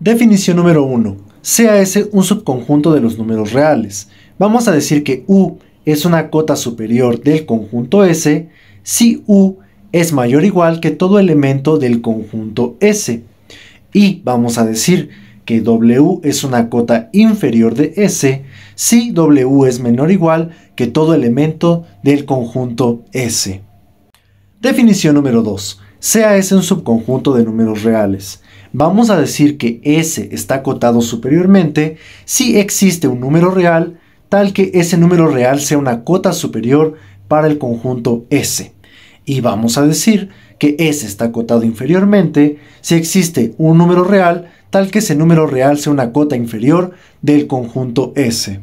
Definición número 1. Sea S un subconjunto de los números reales. Vamos a decir que U es una cota superior del conjunto S si U es mayor o igual que todo elemento del conjunto S. Y vamos a decir que W es una cota inferior de S si W es menor o igual que todo elemento del conjunto S. Definición número 2. Sea S un subconjunto de números reales vamos a decir que S está acotado superiormente si existe un número real tal que ese número real sea una cota superior para el conjunto S. Y vamos a decir que S está acotado inferiormente si existe un número real tal que ese número real sea una cota inferior del conjunto S.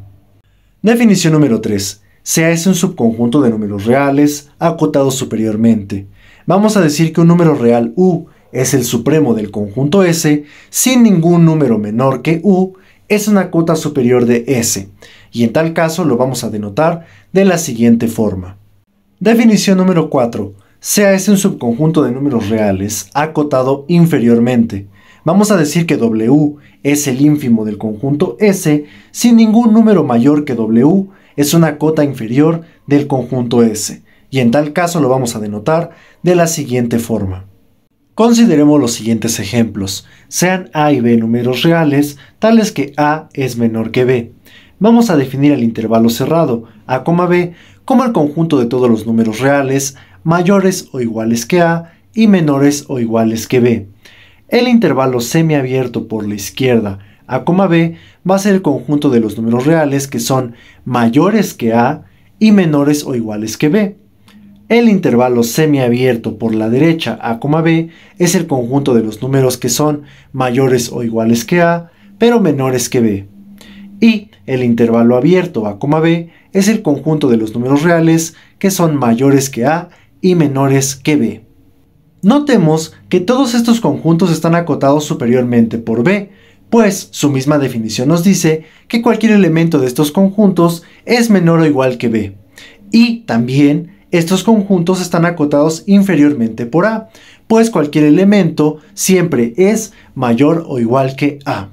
Definición número 3. Sea S un subconjunto de números reales acotados superiormente. Vamos a decir que un número real U es el supremo del conjunto S sin ningún número menor que U es una cota superior de S, y en tal caso lo vamos a denotar de la siguiente forma. Definición número 4. Sea S un subconjunto de números reales acotado inferiormente. Vamos a decir que W es el ínfimo del conjunto S sin ningún número mayor que W es una cota inferior del conjunto S, y en tal caso lo vamos a denotar de la siguiente forma. Consideremos los siguientes ejemplos. Sean A y B números reales, tales que A es menor que B. Vamos a definir el intervalo cerrado, A, B, como el conjunto de todos los números reales mayores o iguales que A y menores o iguales que B. El intervalo semiabierto por la izquierda, A, B, va a ser el conjunto de los números reales que son mayores que A y menores o iguales que B. El intervalo semiabierto por la derecha a, b es el conjunto de los números que son mayores o iguales que a, pero menores que b. Y el intervalo abierto a, b es el conjunto de los números reales que son mayores que a y menores que b. Notemos que todos estos conjuntos están acotados superiormente por b, pues su misma definición nos dice que cualquier elemento de estos conjuntos es menor o igual que b. Y también estos conjuntos están acotados inferiormente por A, pues cualquier elemento siempre es mayor o igual que A.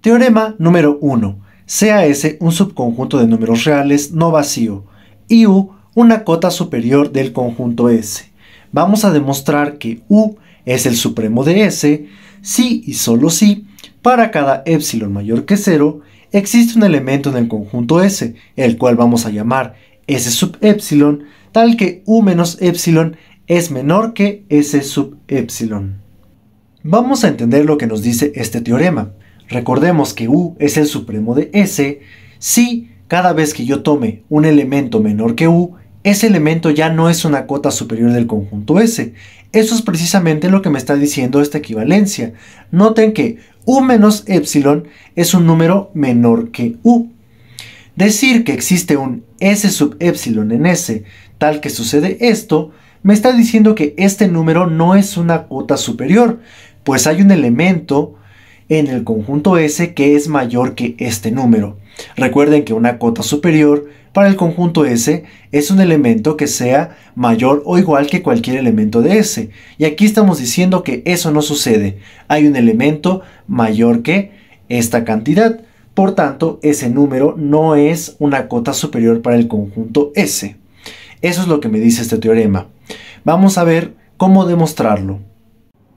Teorema número 1. Sea S un subconjunto de números reales no vacío y U una cota superior del conjunto S. Vamos a demostrar que U es el supremo de S si y solo si para cada epsilon mayor que 0 existe un elemento en el conjunto S, el cual vamos a llamar S sub que u menos epsilon es menor que s sub epsilon. Vamos a entender lo que nos dice este teorema. Recordemos que u es el supremo de s si cada vez que yo tome un elemento menor que u, ese elemento ya no es una cota superior del conjunto S. Eso es precisamente lo que me está diciendo esta equivalencia. Noten que U menos epsilon es un número menor que U. Decir que existe un S sub epsilon en S tal que sucede esto, me está diciendo que este número no es una cota superior, pues hay un elemento en el conjunto S que es mayor que este número. Recuerden que una cota superior para el conjunto S es un elemento que sea mayor o igual que cualquier elemento de S. Y aquí estamos diciendo que eso no sucede. Hay un elemento mayor que esta cantidad. Por tanto, ese número no es una cota superior para el conjunto S. Eso es lo que me dice este teorema. Vamos a ver cómo demostrarlo.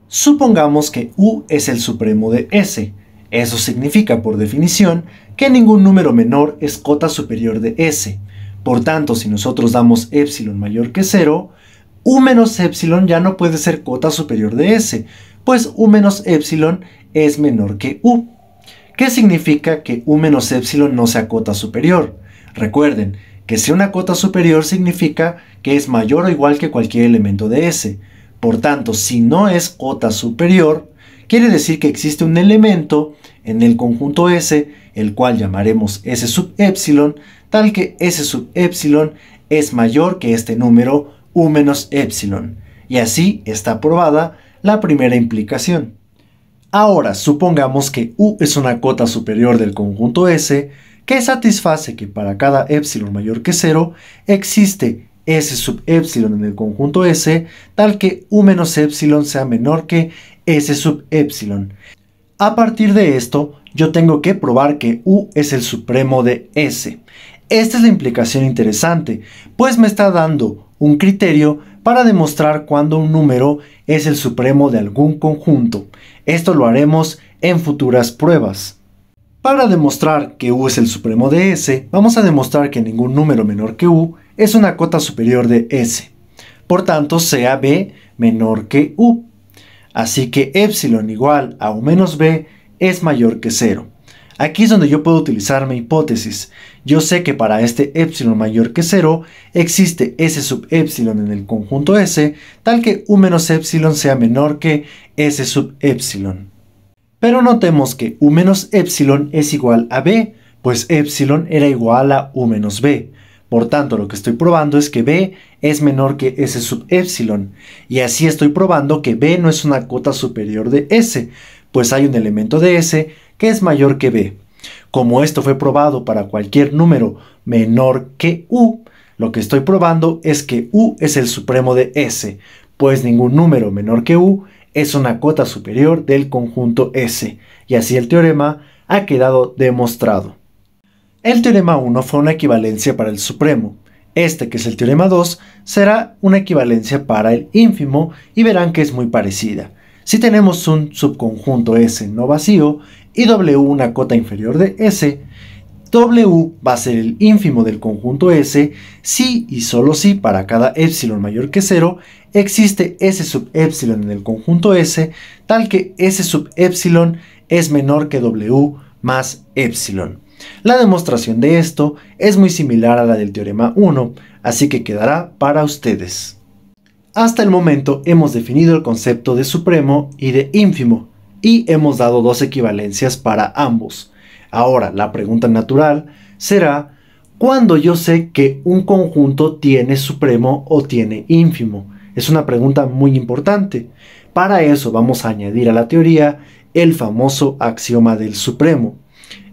Supongamos que U es el supremo de S. Eso significa, por definición, que ningún número menor es cota superior de S. Por tanto, si nosotros damos epsilon mayor que 0, U menos epsilon ya no puede ser cota superior de S, pues U menos epsilon es menor que U. ¿Qué significa que U menos epsilon no sea cota superior? Recuerden, que sea una cota superior significa que es mayor o igual que cualquier elemento de S. Por tanto, si no es cota superior, quiere decir que existe un elemento en el conjunto S, el cual llamaremos S sub epsilon, tal que S sub epsilon es mayor que este número U menos epsilon. Y así está probada la primera implicación. Ahora, supongamos que U es una cota superior del conjunto S, que satisface que para cada ε mayor que 0 existe S sub ε en el conjunto S, tal que U menos epsilon sea menor que S sub epsilon. A partir de esto, yo tengo que probar que U es el supremo de S. Esta es la implicación interesante, pues me está dando un criterio para demostrar cuándo un número es el supremo de algún conjunto. Esto lo haremos en futuras pruebas. Para demostrar que U es el supremo de S, vamos a demostrar que ningún número menor que U es una cota superior de S. Por tanto, sea B menor que U. Así que epsilon igual a U menos B es mayor que 0. Aquí es donde yo puedo utilizar mi hipótesis. Yo sé que para este epsilon mayor que 0 existe S sub epsilon en el conjunto S, tal que U menos epsilon sea menor que S sub epsilon. Pero notemos que u menos epsilon es igual a b, pues epsilon era igual a u menos b. Por tanto, lo que estoy probando es que b es menor que s sub epsilon. Y así estoy probando que b no es una cota superior de s, pues hay un elemento de s que es mayor que b. Como esto fue probado para cualquier número menor que u, lo que estoy probando es que u es el supremo de s, pues ningún número menor que u es una cota superior del conjunto S, y así el teorema ha quedado demostrado. El teorema 1 fue una equivalencia para el supremo, este que es el teorema 2 será una equivalencia para el ínfimo y verán que es muy parecida. Si tenemos un subconjunto S no vacío y W una cota inferior de S, W va a ser el ínfimo del conjunto S si y solo si para cada epsilon mayor que 0 existe S sub epsilon en el conjunto S, tal que S sub epsilon es menor que W más epsilon. La demostración de esto es muy similar a la del teorema 1, así que quedará para ustedes. Hasta el momento hemos definido el concepto de supremo y de ínfimo, y hemos dado dos equivalencias para ambos. Ahora, la pregunta natural será, ¿cuándo yo sé que un conjunto tiene supremo o tiene ínfimo? Es una pregunta muy importante. Para eso vamos a añadir a la teoría el famoso axioma del supremo.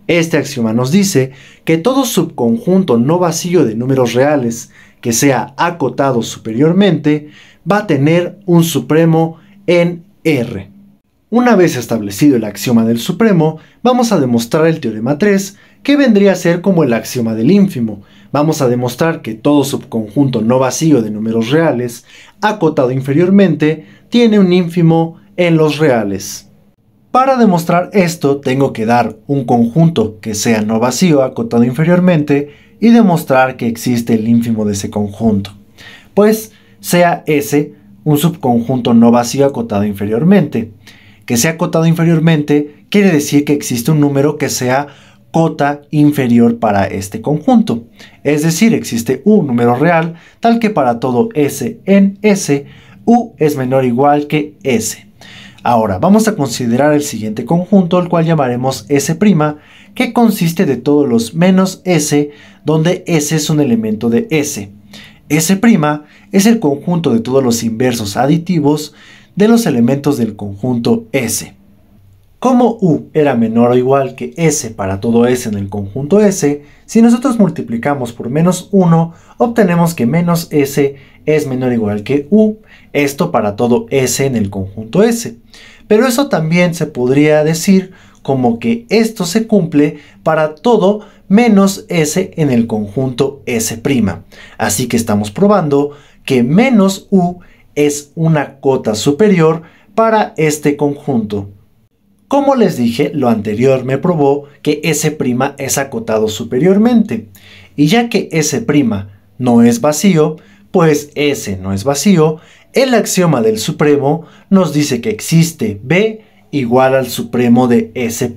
Este axioma nos dice que todo subconjunto no vacío de números reales que sea acotado superiormente va a tener un supremo en R. Una vez establecido el axioma del supremo, vamos a demostrar el teorema 3, que vendría a ser como el axioma del ínfimo. Vamos a demostrar que todo subconjunto no vacío de números reales, acotado inferiormente, tiene un ínfimo en los reales. Para demostrar esto, tengo que dar un conjunto que sea no vacío acotado inferiormente y demostrar que existe el ínfimo de ese conjunto. Pues sea S un subconjunto no vacío acotado inferiormente que sea cotado inferiormente quiere decir que existe un número que sea cota inferior para este conjunto. Es decir, existe un número real tal que para todo S en S, U es menor o igual que S. Ahora, vamos a considerar el siguiente conjunto, el cual llamaremos S', que consiste de todos los menos S, donde S es un elemento de S. S' es el conjunto de todos los inversos aditivos de los elementos del conjunto S. Como U era menor o igual que S para todo S en el conjunto S, si nosotros multiplicamos por menos 1, obtenemos que menos S es menor o igual que U, esto para todo S en el conjunto S. Pero eso también se podría decir como que esto se cumple para todo menos S en el conjunto S'. Así que estamos probando que menos U es una cota superior para este conjunto. Como les dije, lo anterior me probó que S' es acotado superiormente. Y ya que S' no es vacío, pues S no es vacío, el axioma del supremo nos dice que existe B igual al supremo de S'.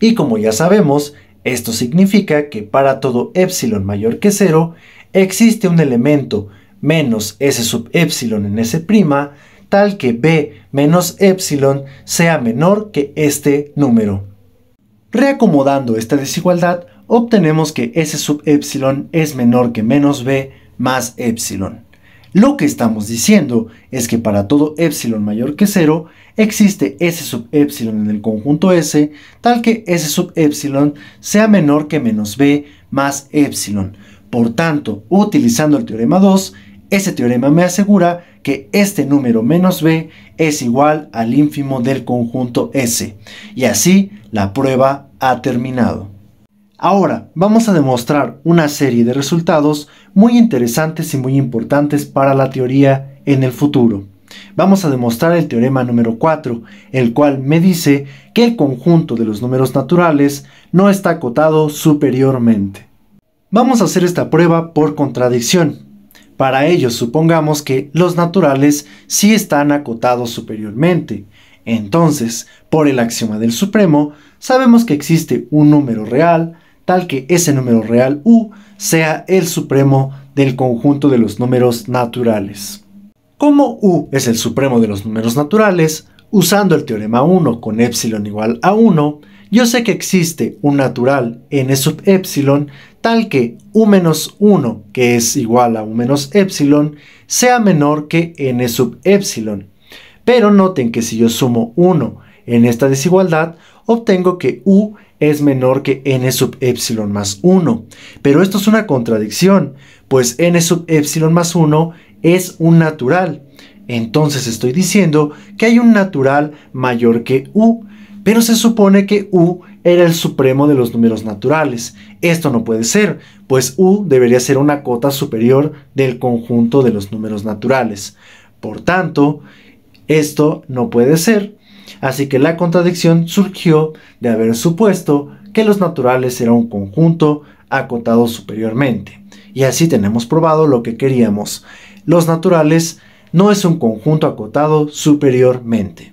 Y como ya sabemos, esto significa que para todo epsilon mayor que 0, existe un elemento menos S sub epsilon en S prima, tal que B menos epsilon sea menor que este número. Reacomodando esta desigualdad, obtenemos que S sub epsilon es menor que menos B más epsilon. Lo que estamos diciendo es que para todo epsilon mayor que 0 existe S sub epsilon en el conjunto S, tal que S sub epsilon sea menor que menos B más epsilon, por tanto, utilizando el teorema 2, ese teorema me asegura que este número menos b es igual al ínfimo del conjunto S. Y así la prueba ha terminado. Ahora vamos a demostrar una serie de resultados muy interesantes y muy importantes para la teoría en el futuro. Vamos a demostrar el teorema número 4, el cual me dice que el conjunto de los números naturales no está acotado superiormente. Vamos a hacer esta prueba por contradicción. Para ello supongamos que los naturales sí están acotados superiormente. Entonces, por el axioma del supremo, sabemos que existe un número real, tal que ese número real u sea el supremo del conjunto de los números naturales. Como u es el supremo de los números naturales, usando el teorema 1 con epsilon igual a 1, yo sé que existe un natural n sub epsilon tal que U-1, menos que es igual a U menos epsilon, sea menor que n sub epsilon. Pero noten que si yo sumo 1 en esta desigualdad, obtengo que U es menor que n sub epsilon más 1. Pero esto es una contradicción, pues n sub epsilon más 1 es un natural. Entonces estoy diciendo que hay un natural mayor que U, pero se supone que U era el supremo de los números naturales. Esto no puede ser, pues U debería ser una cota superior del conjunto de los números naturales. Por tanto, esto no puede ser, así que la contradicción surgió de haber supuesto que los naturales eran un conjunto acotado superiormente. Y así tenemos probado lo que queríamos. Los naturales no es un conjunto acotado superiormente.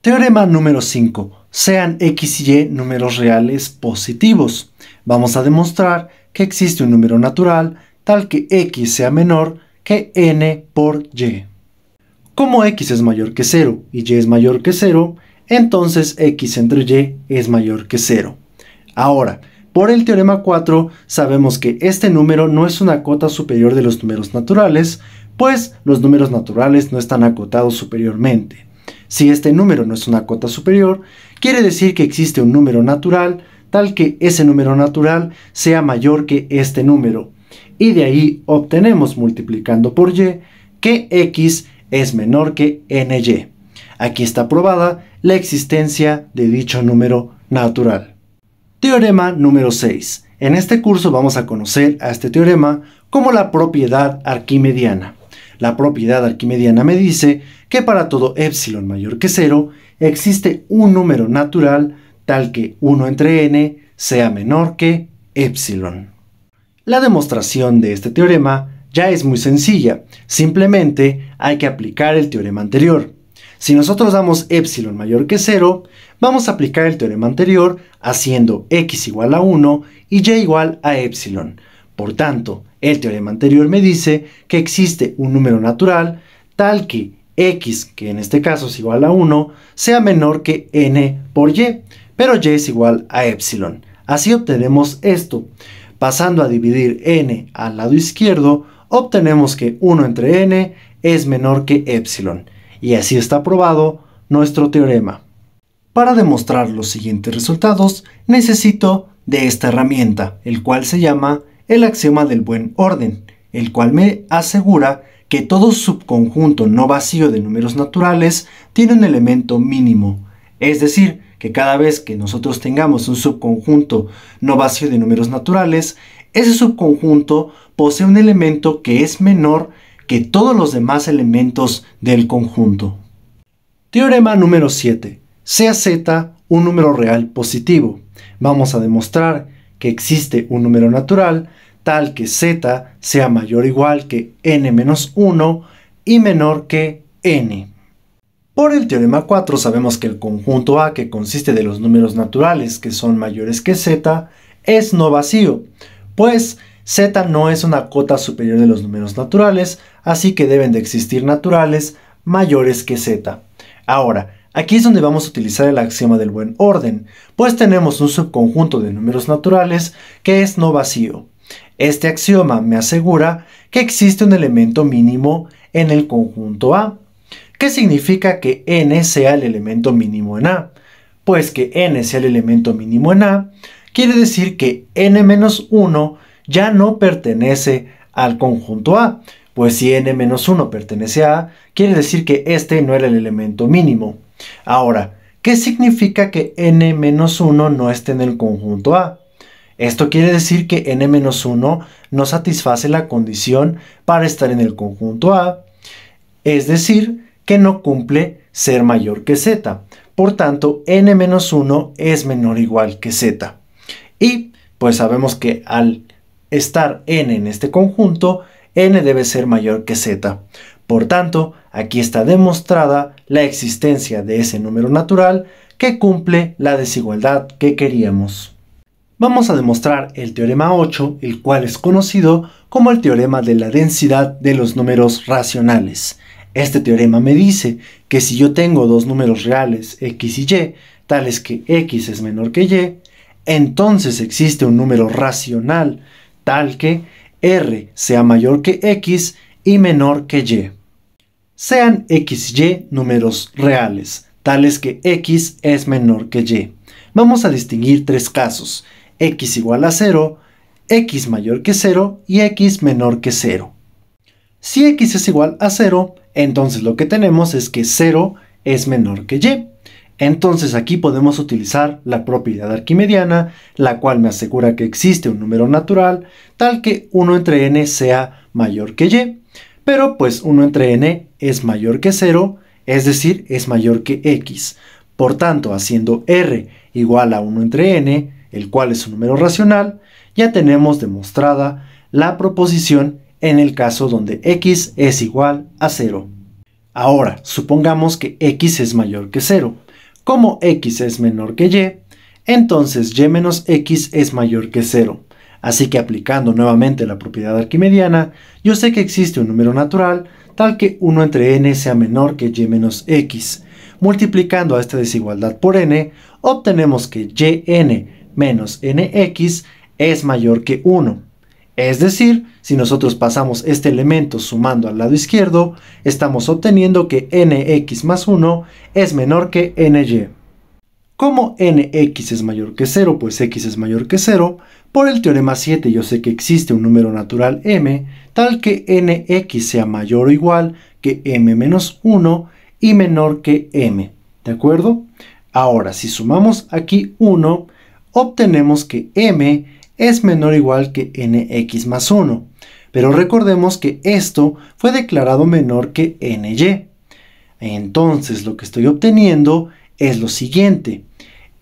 Teorema número 5 sean x y y números reales positivos. Vamos a demostrar que existe un número natural tal que x sea menor que n por y. Como x es mayor que 0 y y es mayor que 0, entonces x entre y es mayor que 0. Ahora, por el teorema 4 sabemos que este número no es una cota superior de los números naturales, pues los números naturales no están acotados superiormente. Si este número no es una cota superior, quiere decir que existe un número natural tal que ese número natural sea mayor que este número. Y de ahí obtenemos multiplicando por y que x es menor que ny. Aquí está probada la existencia de dicho número natural. Teorema número 6. En este curso vamos a conocer a este teorema como la propiedad arquimediana. La propiedad arquimediana me dice que para todo epsilon mayor que 0 existe un número natural tal que 1 entre n sea menor que epsilon. La demostración de este teorema ya es muy sencilla, simplemente hay que aplicar el teorema anterior. Si nosotros damos epsilon mayor que 0, vamos a aplicar el teorema anterior haciendo x igual a 1 y y igual a epsilon. Por tanto, el teorema anterior me dice que existe un número natural tal que x, que en este caso es igual a 1, sea menor que n por y, pero y es igual a epsilon. Así obtenemos esto. Pasando a dividir n al lado izquierdo, obtenemos que 1 entre n es menor que epsilon. Y así está probado nuestro teorema. Para demostrar los siguientes resultados, necesito de esta herramienta, el cual se llama el axioma del buen orden, el cual me asegura que todo subconjunto no vacío de números naturales tiene un elemento mínimo, es decir, que cada vez que nosotros tengamos un subconjunto no vacío de números naturales, ese subconjunto posee un elemento que es menor que todos los demás elementos del conjunto. Teorema número 7. Sea z un número real positivo. Vamos a demostrar que existe un número natural tal que z sea mayor o igual que n-1 y menor que n. Por el teorema 4 sabemos que el conjunto A que consiste de los números naturales que son mayores que z es no vacío, pues z no es una cota superior de los números naturales, así que deben de existir naturales mayores que z. Ahora, Aquí es donde vamos a utilizar el axioma del buen orden, pues tenemos un subconjunto de números naturales que es no vacío. Este axioma me asegura que existe un elemento mínimo en el conjunto A, ¿Qué significa que n sea el elemento mínimo en A. Pues que n sea el elemento mínimo en A quiere decir que n-1 ya no pertenece al conjunto A, pues si n-1 pertenece a A, quiere decir que este no era el elemento mínimo. Ahora, ¿qué significa que n-1 no esté en el conjunto A? Esto quiere decir que n-1 no satisface la condición para estar en el conjunto A, es decir, que no cumple ser mayor que z. Por tanto, n-1 es menor o igual que z. Y pues sabemos que al estar n en este conjunto, n debe ser mayor que z. Por tanto, Aquí está demostrada la existencia de ese número natural que cumple la desigualdad que queríamos. Vamos a demostrar el teorema 8, el cual es conocido como el teorema de la densidad de los números racionales. Este teorema me dice que si yo tengo dos números reales x y y, tales que x es menor que y, entonces existe un número racional tal que r sea mayor que x y menor que y sean x y números reales, tales que x es menor que y. Vamos a distinguir tres casos, x igual a 0, x mayor que 0 y x menor que 0. Si x es igual a 0, entonces lo que tenemos es que 0 es menor que y. Entonces aquí podemos utilizar la propiedad arquimediana, la cual me asegura que existe un número natural tal que 1 entre n sea mayor que y. Pero pues 1 entre n es mayor que 0, es decir, es mayor que x. Por tanto, haciendo r igual a 1 entre n, el cual es un número racional, ya tenemos demostrada la proposición en el caso donde x es igual a 0. Ahora, supongamos que x es mayor que 0. Como x es menor que y, entonces y menos x es mayor que 0. Así que aplicando nuevamente la propiedad arquimediana, yo sé que existe un número natural tal que 1 entre n sea menor que y menos x. Multiplicando a esta desigualdad por n, obtenemos que yn menos nx es mayor que 1. Es decir, si nosotros pasamos este elemento sumando al lado izquierdo, estamos obteniendo que nx más 1 es menor que ny. Como nx es mayor que 0, pues x es mayor que 0, por el teorema 7 yo sé que existe un número natural m tal que nx sea mayor o igual que m-1 y menor que m, ¿de acuerdo? Ahora, si sumamos aquí 1, obtenemos que m es menor o igual que nx más 1, pero recordemos que esto fue declarado menor que ny. Entonces lo que estoy obteniendo es lo siguiente,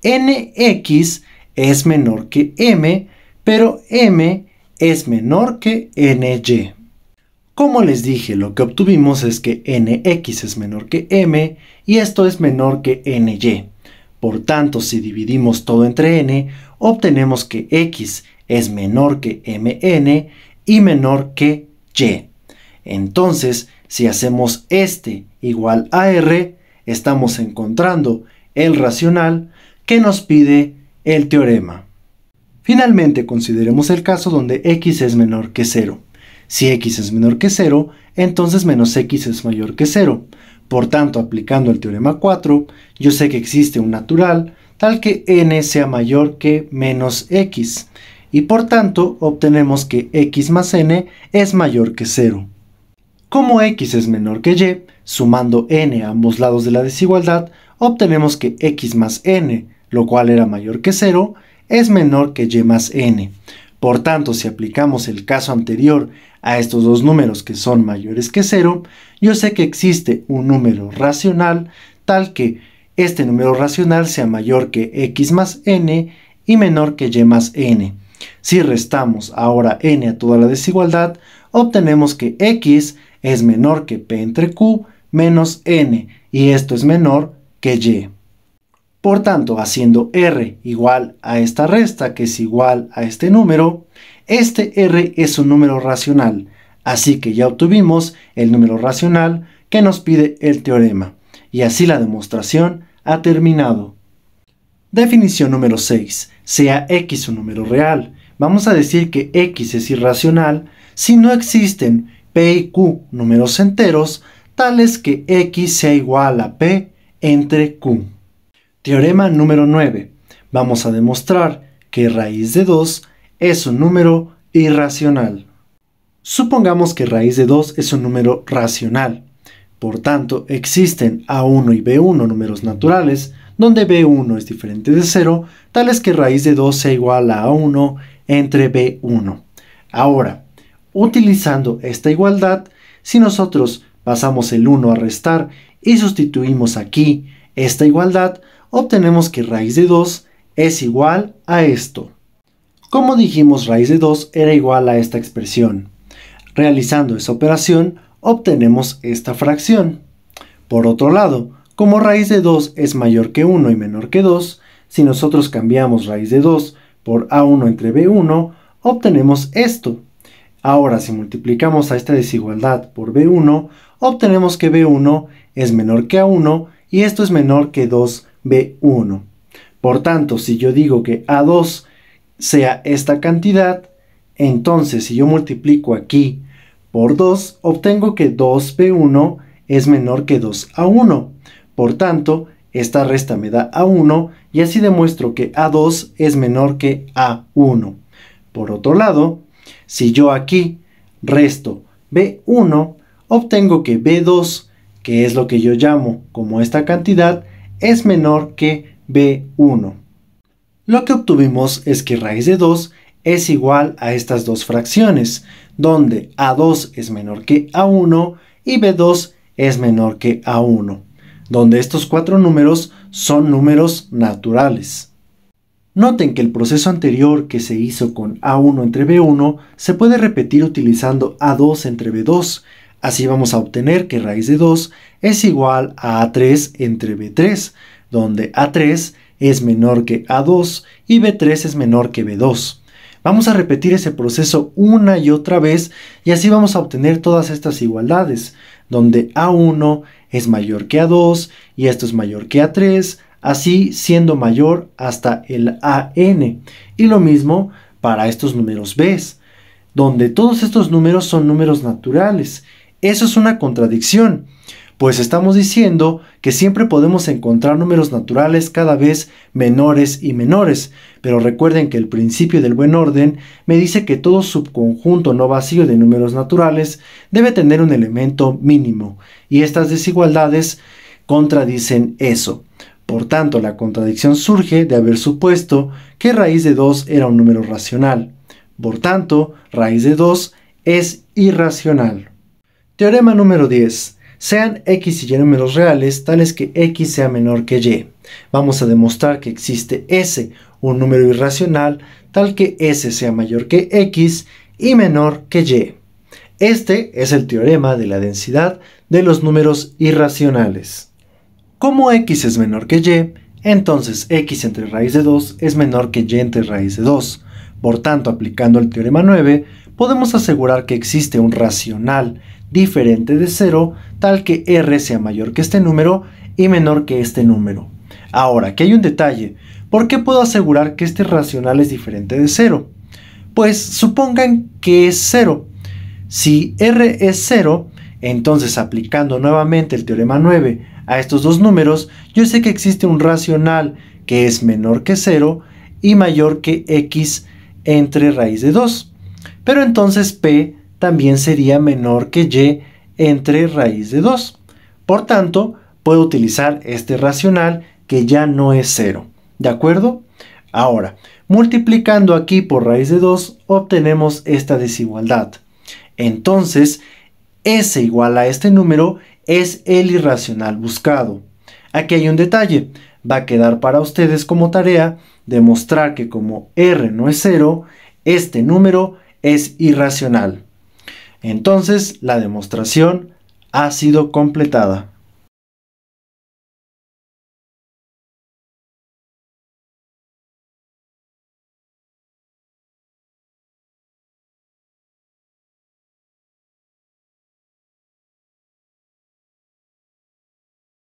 nx es menor que m, pero m es menor que ny. Como les dije, lo que obtuvimos es que nx es menor que m y esto es menor que ny. Por tanto, si dividimos todo entre n, obtenemos que x es menor que mn y menor que y. Entonces, si hacemos este igual a r, estamos encontrando el racional que nos pide el teorema. Finalmente, consideremos el caso donde x es menor que 0. Si x es menor que 0, entonces menos x es mayor que 0. Por tanto, aplicando el teorema 4, yo sé que existe un natural tal que n sea mayor que menos x, y por tanto obtenemos que x más n es mayor que 0. Como x es menor que y, sumando n a ambos lados de la desigualdad, obtenemos que x más n, lo cual era mayor que 0, es menor que y más n. Por tanto, si aplicamos el caso anterior a estos dos números que son mayores que 0, yo sé que existe un número racional tal que este número racional sea mayor que x más n y menor que y más n. Si restamos ahora n a toda la desigualdad, obtenemos que x es menor que p entre q menos n, y esto es menor que y. Por tanto, haciendo r igual a esta resta, que es igual a este número, este r es un número racional, así que ya obtuvimos el número racional que nos pide el teorema. Y así la demostración ha terminado. Definición número 6. Sea x un número real. Vamos a decir que x es irracional si no existen p y q números enteros tales que x sea igual a p entre q. Teorema número 9. Vamos a demostrar que raíz de 2 es un número irracional. Supongamos que raíz de 2 es un número racional. Por tanto, existen A1 y B1 números naturales, donde B1 es diferente de 0, tales que raíz de 2 sea igual a A1 entre B1. Ahora, utilizando esta igualdad, si nosotros pasamos el 1 a restar y sustituimos aquí esta igualdad, obtenemos que raíz de 2 es igual a esto. Como dijimos, raíz de 2 era igual a esta expresión. Realizando esa operación, obtenemos esta fracción. Por otro lado, como raíz de 2 es mayor que 1 y menor que 2, si nosotros cambiamos raíz de 2 por A1 entre B1, obtenemos esto. Ahora, si multiplicamos a esta desigualdad por B1, obtenemos que B1 es menor que A1 y esto es menor que 2 B1. Por tanto, si yo digo que A2 sea esta cantidad, entonces si yo multiplico aquí por 2, obtengo que 2B1 es menor que 2A1. Por tanto, esta resta me da A1 y así demuestro que A2 es menor que A1. Por otro lado, si yo aquí resto B1, obtengo que B2, que es lo que yo llamo como esta cantidad, es menor que b1. Lo que obtuvimos es que raíz de 2 es igual a estas dos fracciones, donde a2 es menor que a1 y b2 es menor que a1, donde estos cuatro números son números naturales. Noten que el proceso anterior que se hizo con A1 entre B1 se puede repetir utilizando A2 entre B2, Así vamos a obtener que raíz de 2 es igual a A3 entre B3, donde A3 es menor que A2 y B3 es menor que B2. Vamos a repetir ese proceso una y otra vez y así vamos a obtener todas estas igualdades, donde A1 es mayor que A2 y esto es mayor que A3, así siendo mayor hasta el AN. Y lo mismo para estos números B, donde todos estos números son números naturales eso es una contradicción, pues estamos diciendo que siempre podemos encontrar números naturales cada vez menores y menores, pero recuerden que el principio del buen orden me dice que todo subconjunto no vacío de números naturales debe tener un elemento mínimo, y estas desigualdades contradicen eso. Por tanto, la contradicción surge de haber supuesto que raíz de 2 era un número racional. Por tanto, raíz de 2 es irracional. Teorema número 10. Sean x y y números reales tales que x sea menor que y. Vamos a demostrar que existe s, un número irracional, tal que s sea mayor que x y menor que y. Este es el teorema de la densidad de los números irracionales. Como x es menor que y, entonces x entre raíz de 2 es menor que y entre raíz de 2. Por tanto, aplicando el teorema 9, podemos asegurar que existe un racional diferente de 0, tal que r sea mayor que este número y menor que este número. Ahora, que hay un detalle. ¿Por qué puedo asegurar que este racional es diferente de 0? Pues supongan que es 0. Si r es 0, entonces aplicando nuevamente el teorema 9 a estos dos números, yo sé que existe un racional que es menor que 0 y mayor que x entre raíz de 2. Pero entonces p también sería menor que y entre raíz de 2. Por tanto, puedo utilizar este racional que ya no es 0. ¿De acuerdo? Ahora, multiplicando aquí por raíz de 2, obtenemos esta desigualdad. Entonces, s igual a este número es el irracional buscado. Aquí hay un detalle. Va a quedar para ustedes como tarea demostrar que como r no es 0, este número es irracional. Entonces la demostración ha sido completada.